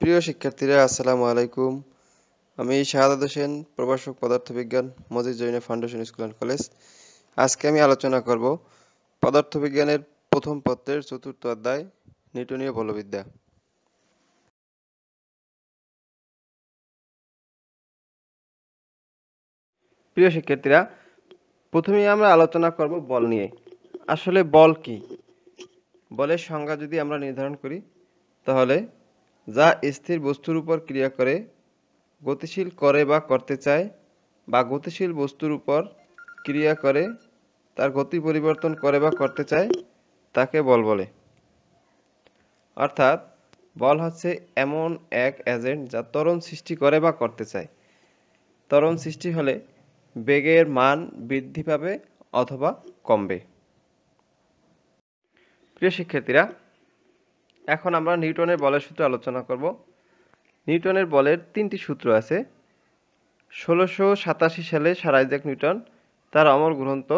প্রিয় শিক্ষার্থীরা আসসালামু আলাইকুম আমি শাহাদ হোসেন প্রভাষক পদার্থবিজ্ঞান Majid Jain foundation school and college আজকে আমি আলোচনা করব পদার্থবিজ্ঞানের প্রথম পত্রের চতুর্থ অধ্যায় নিউটনীয় বলবিদ্যা প্রিয় শিক্ষার্থীরা প্রথমে আমরা আলোচনা করব বল নিয়ে আসলে বল কি বলের সংজ্ঞা যদি আমরা নির্ধারণ করি তাহলে যা স্থির বস্তুর উপর ক্রিয়া করে গতিশীল করে বা করতে চায় বা গতিশীল বস্তুর উপর ক্রিয়া করে তার গতি পরিবর্তন করে বা করতে চায় তাকে বল বলে অর্থাৎ বল হচ্ছে এমন এক এজেন্ট যা ত্বরণ সৃষ্টি করে বা করতে চায় ত্বরণ সৃষ্টি হলে বেগের মান বৃদ্ধি পাবে অথবা কমবে প্রিয় শিক্ষার্থীরা এখন আমরা নিউটনের বলের সূত্র আলোচনা করব নিউটনের বলের তিনটি সূত্র আছে ষোলোশো সাতাশি সালে সারাইজাক নিউটন তার অমর গ্রন্থ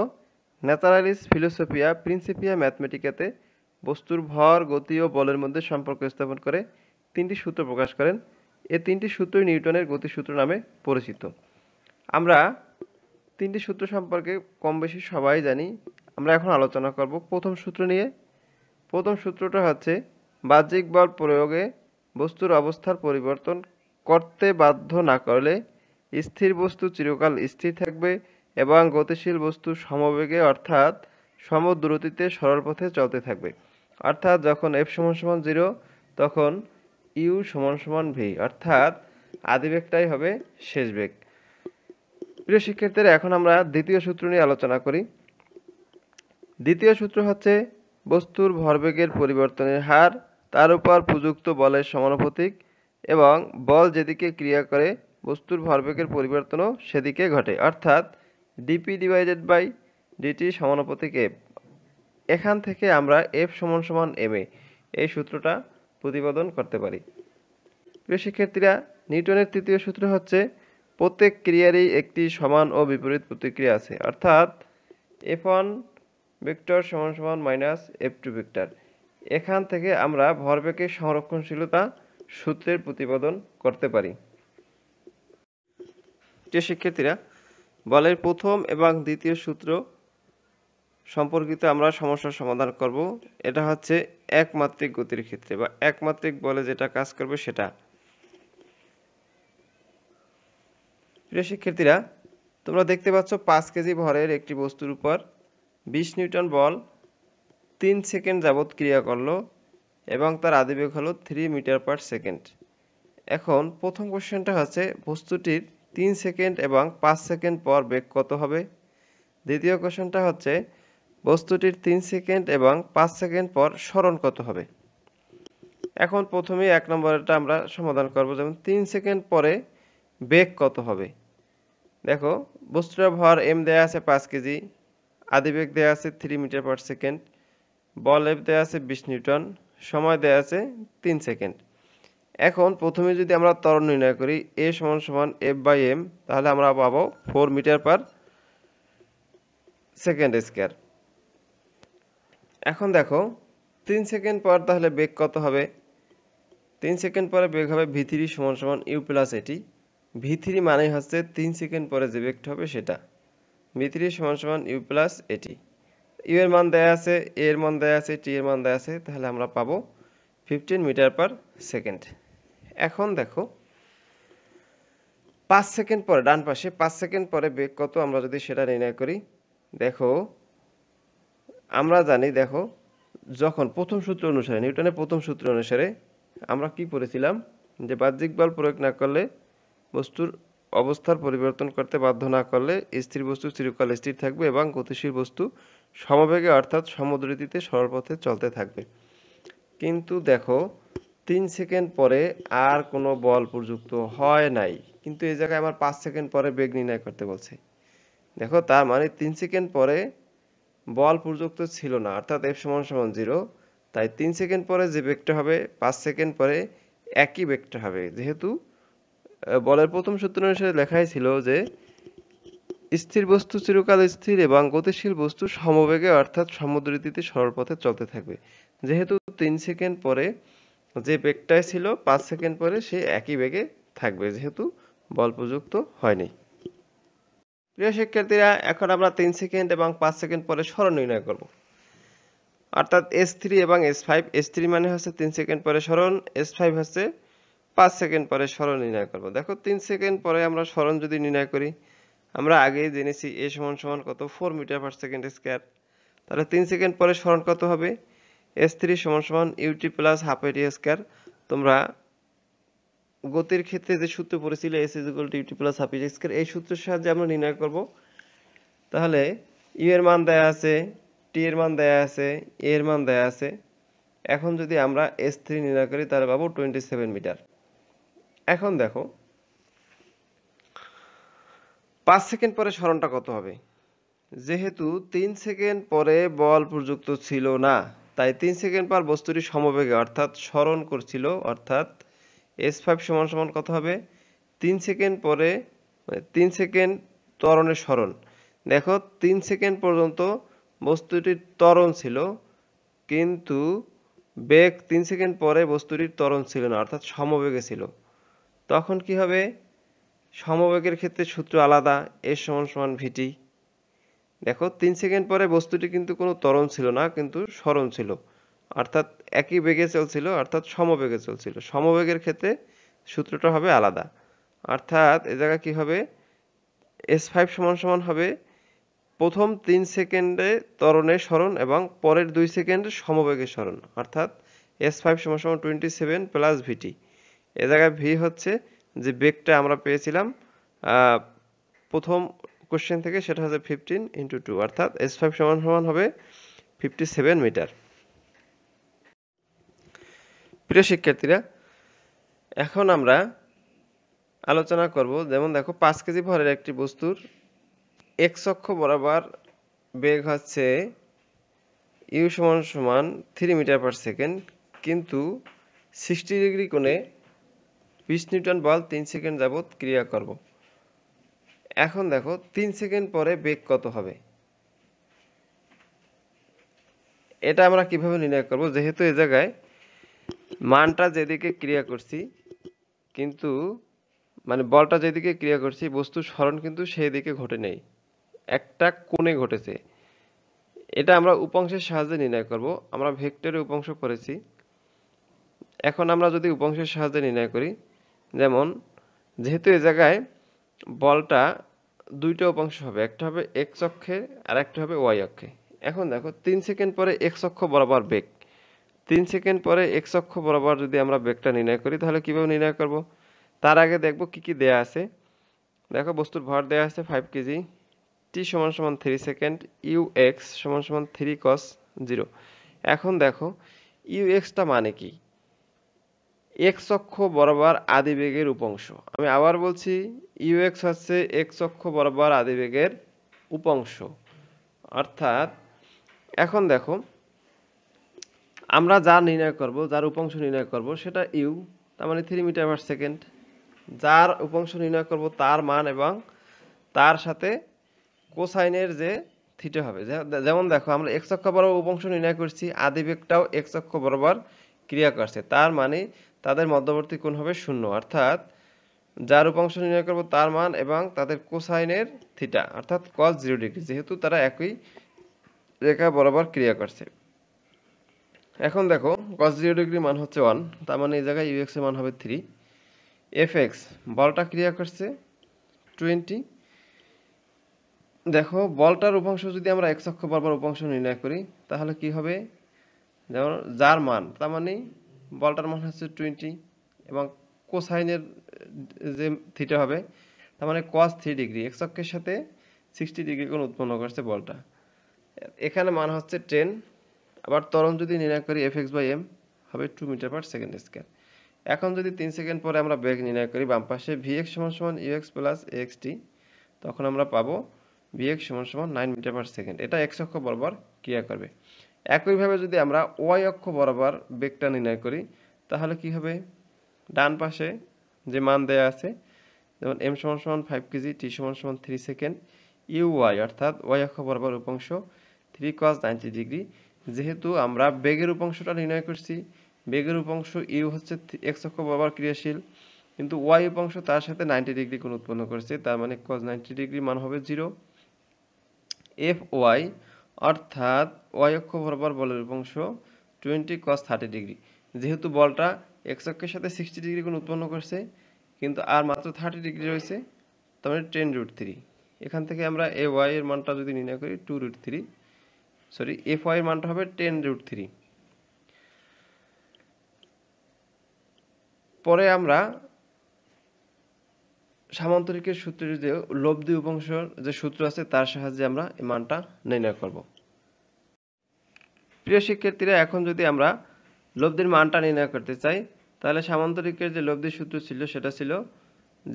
ন্যাচারালিস ফিলোসফিয়া প্রিন্সিপিয়া ম্যাথমেটিকাতে বস্তুর ভর গতি ও বলের মধ্যে সম্পর্ক স্থাপন করে তিনটি সূত্র প্রকাশ করেন এ তিনটি সূত্রই নিউটনের গতিসূত্র নামে পরিচিত আমরা তিনটি সূত্র সম্পর্কে কম বেশি সবাই জানি আমরা এখন আলোচনা করব প্রথম সূত্র নিয়ে প্রথম সূত্রটা হচ্ছে বাহ্যিক বল প্রয়োগে বস্তুর অবস্থার পরিবর্তন করতে বাধ্য না করলে স্থির বস্তু চিরকাল স্থির থাকবে এবং গতিশীল বস্তু সমবেগে অর্থাৎ সম সরল পথে চলতে থাকবে অর্থাৎ যখন এফ সমান সমান জিরো তখন ইউ সমান সমান ভি অর্থাৎ আদিবেগটাই হবে শেষ বেগ প্রিয় শিক্ষার্থীরা এখন আমরা দ্বিতীয় সূত্র নিয়ে আলোচনা করি দ্বিতীয় সূত্র হচ্ছে বস্তুর ভরবেগের পরিবর্তনের হার তার উপর প্রযুক্ত বলের সমানুপাতিক এবং বল যেদিকে ক্রিয়া করে বস্তুর ভরবেগের পরিবর্তনও সেদিকে ঘটে অর্থাৎ ডিপি ডিভাইডেড বাই ডিটি সমানুপাতিক এফ এখান থেকে আমরা এফ সমান সমান এম এ এই সূত্রটা প্রতিপাদন করতে পারি প্রিয় শিক্ষার্থীরা নিউটনের তৃতীয় সূত্র হচ্ছে প্রত্যেক ক্রিয়ারই একটি সমান ও বিপরীত প্রতিক্রিয়া আছে অর্থাৎ এফ ওয়ান ভেক্টর সমান সমান মাইনাস এফ টু ভেক্টর এখান থেকে আমরা ভরবেগের সংরক্ষণশীলতা সূত্রের প্রতিপাদন করতে পারি যে শিক্ষার্থীরা বলের প্রথম এবং দ্বিতীয় সূত্র সম্পর্কিত আমরা সমস্যার সমাধান করব এটা হচ্ছে একমাত্রিক গতির ক্ষেত্রে বা একমাত্রিক বলে যেটা কাজ করবে সেটা প্রিয় শিক্ষার্থীরা তোমরা দেখতে পাচ্ছ পাঁচ কেজি ভরের একটি বস্তুর উপর বিশ নিউটন বল তিন সেকেন্ড যাবৎ ক্রিয়া করলো এবং তার আদিবেগ হলো থ্রি মিটার পার সেকেন্ড এখন প্রথম কোশ্চেনটা হচ্ছে বস্তুটির তিন সেকেন্ড এবং পাঁচ সেকেন্ড পর বেগ কত হবে দ্বিতীয় কোশ্চেনটা হচ্ছে বস্তুটির তিন সেকেন্ড এবং পাঁচ সেকেন্ড পর স্মরণ কত হবে এখন প্রথমেই এক নম্বরটা আমরা সমাধান করব যেমন তিন সেকেন্ড পরে বেগ কত হবে দেখো বস্তুটার ভর এম দেয়া আছে পাঁচ কেজি আদিবেগ দেয়া আছে থ্রি মিটার পার সেকেন্ড বল এফ দেওয়া আছে বিশ নিউটন সময় দেওয়া আছে তিন সেকেন্ড এখন প্রথমে যদি আমরা ত্বরণ নির্ণয় করি এ সমান সমান এফ বাই এম তাহলে আমরা পাবো four meter per second square এখন দেখো তিন সেকেন্ড পর তাহলে বেগ কত হবে তিন সেকেন্ড পরে বেগ হবে ভি সমান সমান ইউ প্লাস এটি ভি মানে হচ্ছে তিন সেকেন্ড পরে যে বেগটা হবে সেটা ভি সমান সমান ইউ প্লাস এটি ইউ এর মান দেয়া আছে এ এর মান দেয়া আছে টি এর মান দেয়া আছে তাহলে আমরা পাবো ফিফটিন মিটার পার সেকেন্ড এখন দেখো পাঁচ সেকেন্ড পরে ডান পাশে পাঁচ সেকেন্ড পরে বেগ কত আমরা যদি সেটা নির্ণয় করি দেখো আমরা জানি দেখো যখন প্রথম সূত্র অনুসারে নিউটনের প্রথম সূত্র অনুসারে আমরা কি পড়েছিলাম যে বাহ্যিক বল প্রয়োগ না করলে বস্তুর অবস্থার পরিবর্তন করতে বাধ্য না করলে স্থির বস্তু চিরকাল স্থির থাকবে এবং গতিশীল বস্তু সমবেগে অর্থাৎ সমদ্রুতিতে সরলপথে চলতে থাকবে কিন্তু দেখো তিন সেকেন্ড পরে আর কোনো বল প্রযুক্ত হয় নাই কিন্তু এই জায়গায় আমার পাঁচ সেকেন্ড পরে বেগ নির্ণয় করতে বলছে দেখো তার মানে তিন সেকেন্ড পরে বল প্রযুক্ত ছিল না অর্থাৎ এফ সমান সমান জিরো তাই তিন সেকেন্ড পরে যে বেগটা হবে পাঁচ সেকেন্ড পরে একই বেগটা হবে যেহেতু বলের প্রথম সূত্র অনুসারে লেখাই ছিল যে স্থির বস্তু চিরকাল স্থির এবং গতিশীল বস্তু সমবেগে অর্থাৎ সমদ্রীতিতে সরল পথে চলতে থাকবে যেহেতু তিন সেকেন্ড পরে যে বেগটায় ছিল পাঁচ সেকেন্ড পরে সে একই বেগে থাকবে যেহেতু বল প্রযুক্ত হয়নি প্রিয় শিক্ষার্থীরা এখন আমরা তিন সেকেন্ড এবং পাঁচ সেকেন্ড পরে সরণ নির্ণয় করব অর্থাৎ এস থ্রি এবং এস ফাইভ এস থ্রি মানে হচ্ছে তিন সেকেন্ড পরে সরণ এস ফাইভ হচ্ছে পাঁচ সেকেন্ড পরে সরণ নির্ণয় করব দেখো তিন সেকেন্ড পরে আমরা সরণ যদি নির্ণয় করি আমরা আগেই জেনেছি এ সমান সমান কত four meter per second square তাহলে তিন সেকেন্ড পরে স্মরণ কত হবে এস থ্রি সমান সমান UT plus half AT square তোমরা গতির ক্ষেত্রে যে সূত্র পড়েছিল S is equal to UT plus half is square এই সূত্রের সাহায্যে আমরা নির্ণয় করব তাহলে ইউ এর মান দেয়া আছে টি এর মান দেয়া আছে এ এর মান দেয়া আছে এখন যদি আমরা এস থ্রি নির্ণয় করি তাহলে পাবো টোয়েন্টি সেভেন মিটার এখন দেখো পাঁচ সেকেন্ড পরে স্মরণটা কত হবে যেহেতু তিন সেকেন্ড পরে বল প্রযুক্ত ছিল না তাই তিন সেকেন্ড পর বস্তুটি সমবেগে অর্থাৎ স্মরণ করছিল অর্থাৎ এস ফাইভ সমান সমান কত হবে তিন সেকেন্ড পরে মানে তিন সেকেন্ড ত্বরণের স্মরণ দেখো তিন সেকেন্ড পর্যন্ত বস্তুটির ত্বরণ ছিল কিন্তু বেগ তিন সেকেন্ড পরে বস্তুটির ত্বরণ ছিল না অর্থাৎ সমবেগে ছিল তখন কি হবে সমবেগের ক্ষেত্রে সূত্র আলাদা এর সমান সমান ভিটি দেখো তিন সেকেন্ড পরে বস্তুটি কিন্তু কোনো তরণ ছিল না কিন্তু সরণ ছিল অর্থাৎ একই বেগে চলছিল অর্থাৎ সমবেগে চলছিল সমবেগের ক্ষেত্রে সূত্রটা হবে আলাদা অর্থাৎ এ জায়গায় কী হবে এস ফাইভ সমান সমান হবে প্রথম তিন সেকেন্ডে তরণের স্মরণ এবং পরের দুই সেকেন্ডে সমবেগের স্মরণ অর্থাৎ এস ফাইভ সমান সমান টোয়েন্টি সেভেন প্লাস ভিটি এ জায়গায় ভি হচ্ছে যে বেগটা আমরা পেয়েছিলাম প্রথম কোশ্চেন থেকে সেটা হচ্ছে ফিফটিন ইন্টু টু অর্থাৎ এস ফাইভ সমান সমান হবে ফিফটি সেভেন মিটার প্রিয় শিক্ষার্থীরা এখন আমরা আলোচনা করব যেমন দেখো পাঁচ কেজি ভরের একটি বস্তুর এক অক্ষ বরাবর বেগ হচ্ছে ইউ সমান সমান থ্রি মিটার পার সেকেন্ড কিন্তু সিক্সটি ডিগ্রি কোণে 20 নিউটন বল 3 সেকেন্ড যাবত ক্রিয়া করব এখন দেখো 3 সেকেন্ড পরে বেগ কত হবে এটা আমরা কিভাবে নির্ণয় করব যেহেতু এই জায়গায় মানটা যেদিকে ক্রিয়া করছি কিন্তু মানে বলটা যেদিকে ক্রিয়া করছি বস্তু স্মরণ কিন্তু সেই দিকে ঘটে নেই একটা কোণে ঘটেছে এটা আমরা উপাংশের সাহায্যে নির্ণয় করব আমরা ভেক্টরের উপাংশ করেছি এখন আমরা যদি উপাংশের সাহায্যে নির্ণয় করি যেমন যেহেতু এ জায়গায় বলটা দুইটা উপাংশ হবে একটা হবে এক্স অক্ষে আর একটা হবে ওয়াই অক্ষে এখন দেখো তিন সেকেন্ড পরে এক্স অক্ষ বরাবর বেগ তিন সেকেন্ড পরে এক্স অক্ষ বরাবর যদি আমরা বেগটা নির্ণয় করি তাহলে কিভাবে নির্ণয় করব তার আগে দেখব কি কি দেয়া আছে দেখো বস্তুর ভর দেয়া আছে ফাইভ কেজি টি সমান সমান থ্রি সেকেন্ড ইউ এক্স সমান সমান থ্রি কস জিরো এখন দেখো ইউ এক্সটা মানে কি এক্স অক্ষ বরাবর আদিবেগের উপাংশ আমি আবার বলছি ইউ এক্স হচ্ছে এক্স অক্ষ বরাবর আদিবেগের উপাংশ অর্থাৎ এখন দেখো আমরা যা নির্ণয় করব যার উপাংশ নির্ণয় করব সেটা ইউ তার মানে থ্রি মিটার পার সেকেন্ড যার উপাংশ নির্ণয় করব তার মান এবং তার সাথে কোসাইনের যে থিটে হবে যেমন দেখো আমরা এক্স অক্ষ বরাবর উপাংশ নির্ণয় করছি আদিবেগটাও এক্স অক্ষ বরাবর ক্রিয়া করছে তার মানে তাদের মধ্যবর্তী কোণ হবে শূন্য অর্থাৎ যার উপাংশ নির্ণয় করব তার মান এবং তাদের কোসাইনের থিটা অর্থাৎ কস জিরো ডিগ্রি যেহেতু তারা একই রেখা বরাবর ক্রিয়া করছে এখন দেখো কস জিরো ডিগ্রি মান হচ্ছে ওয়ান তার মানে এই জায়গায় ইউএক্স এর মান হবে থ্রি এফ এক্স বলটা ক্রিয়া করছে টোয়েন্টি দেখো বলটার উপাংশ যদি আমরা এক অক্ষ বরাবর উপাংশ নির্ণয় করি তাহলে কি হবে যেমন যার মান তার মানে বলটার মান হচ্ছে টোয়েন্টি এবং কোসাইনের যে থিটা হবে তার মানে কস থ্রি ডিগ্রি এক্স অক্ষের সাথে সিক্সটি ডিগ্রি কোন উৎপন্ন করছে বলটা এখানে মান হচ্ছে টেন আবার তরণ যদি নির্ণয় করি এফ এক্স বাই এম হবে two meter per second square এখন যদি তিন সেকেন্ড পরে আমরা বেগ নির্ণয় করি বাম পাশে ভি এক্স সমান সমান U X plus X T তখন আমরা পাবো ভি এক্স সমান সমান নাইন মিটার পার সেকেন্ড এটা এক্স অক্ষ বরাবর ক্রিয়া করবে একইভাবে যদি আমরা ওয়াই অক্ষ বরাবর বেগটা নির্ণয় করি তাহলে কি হবে ডান পাশে যে মান দেয়া আছে যেমন এম সমান সমান ফাইভ কেজি টি সমান সমান থ্রি সেকেন্ড ইউ ওয়াই অর্থাৎ ওয়াই অক্ষ বরাবর উপাংশ থ্রি কস নাইনটি ডিগ্রি যেহেতু আমরা বেগের উপাংশটা নির্ণয় করছি বেগের উপাংশ ইউ হচ্ছে এক্স অক্ষ বরাবর ক্রিয়াশীল কিন্তু ওয়াই উপাংশ তার সাথে নাইনটি ডিগ্রি কোণ উৎপন্ন করছে তার মানে কজ নাইনটি ডিগ্রি মান হবে জিরো এফ ওয়াই অর্থাৎ ওয়াই অক্ষ বরাবর বলের উপাংশ টোয়েন্টি কস থার্টি ডিগ্রি যেহেতু বলটা এক্স অক্ষের সাথে সিক্সটি ডিগ্রি কোণ উৎপন্ন করছে কিন্তু আর মাত্র থার্টি ডিগ্রি রয়েছে তার টেন রুট থ্রি এখান থেকে আমরা এ ওয়াই এর মানটা যদি নির্ণয় করি two root three sorry F Y এর মানটা হবে টেন রুট থ্রি পরে আমরা সামান্তরিকের সূত্র যদিও লব্ধি উপাংশের যে সূত্র আছে তার সাহায্যে আমরা এই মানটা নির্ণয় করব প্রিয় শিক্ষার্থীরা এখন যদি আমরা লব্ধির মানটা নির্ণয় করতে চাই তাহলে সামান্তরিকের যে লব্ধির সূত্র ছিল সেটা ছিল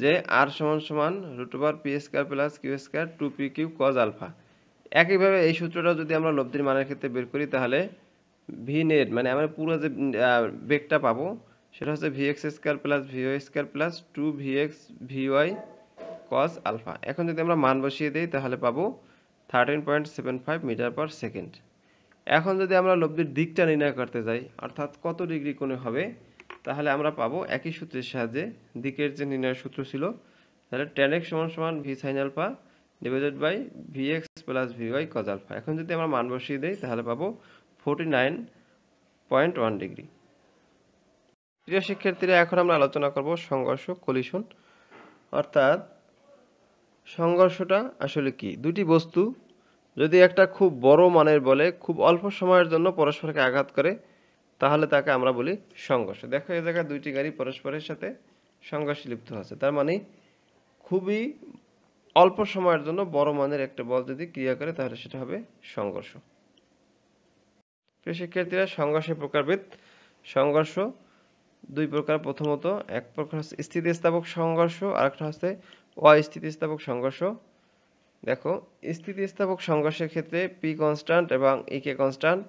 যে আর সমান সমান root over P square plus Q square two P Q cos alpha একইভাবে এই সূত্রটা যদি আমরা লব্ধির মানের ক্ষেত্রে বের করি তাহলে ভি নেট মানে আমরা পুরো যে বেগটা পাবো সেটা হচ্ছে ভি এক্স স্কোয়ার প্লাস ভিও square plus two V X V Y cos alpha এখন যদি আমরা মান বসিয়ে দিই তাহলে পাবো thirteen point seven five meter per second এখন যদি আমরা লব্ধির দিকটা নির্ণয় করতে যাই অর্থাৎ কত ডিগ্রি কোণে হবে তাহলে আমরা পাবো একই সূত্রের সাহায্যে দিকের যে নির্ণয়ের সূত্র ছিল তাহলে টেন এক্স সমান সমান V sine alpha divided by V X plus V Y cos alpha এখন যদি আমরা মান বসিয়ে দিই তাহলে পাবো forty nine point one degree প্রিয় শিক্ষার্থীরা এখন আমরা আলোচনা করব সংঘর্ষ কলিশন অর্থাৎ সংঘর্ষটা আসলে কি দুটি বস্তু যদি একটা খুব বড় মানের বলে খুব অল্প সময়ের জন্য পরস্পরকে আঘাত করে তাহলে তাকে আমরা বলি সংঘর্ষ দেখো এই জায়গায় দুইটি গাড়ি পরস্পরের সাথে সংঘর্ষে লিপ্ত আছে তার মানে খুবই অল্প সময়ের জন্য বড় মানের একটা বল যদি ক্রিয়া করে তাহলে সেটা হবে সংঘর্ষ প্রিয় শিক্ষার্থীরা সংঘর্ষের প্রকারভেদ সংঘর্ষ দুই প্রকার প্রথমত এক প্রকার হচ্ছে স্থিতিস্থাপক সংঘর্ষ আর একটা হচ্ছে অস্থিতিস্থাপক সংঘর্ষ দেখো স্থিতিস্থাপক সংঘর্ষের ক্ষেত্রে পি কনস্ট্যান্ট এবং ই কে কনস্ট্যান্ট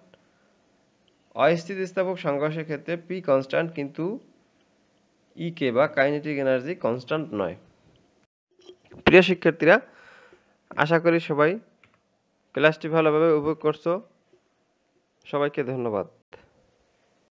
অস্থিতিস্থাপক সংঘর্ষের ক্ষেত্রে পি কনস্ট্যান্ট কিন্তু ই e কে বা কাইনেটিক এনার্জি কনস্ট্যান্ট নয় প্রিয় শিক্ষার্থীরা আশা করি সবাই ক্লাসটি ভালোভাবে উপভোগ করছো সবাইকে ধন্যবাদ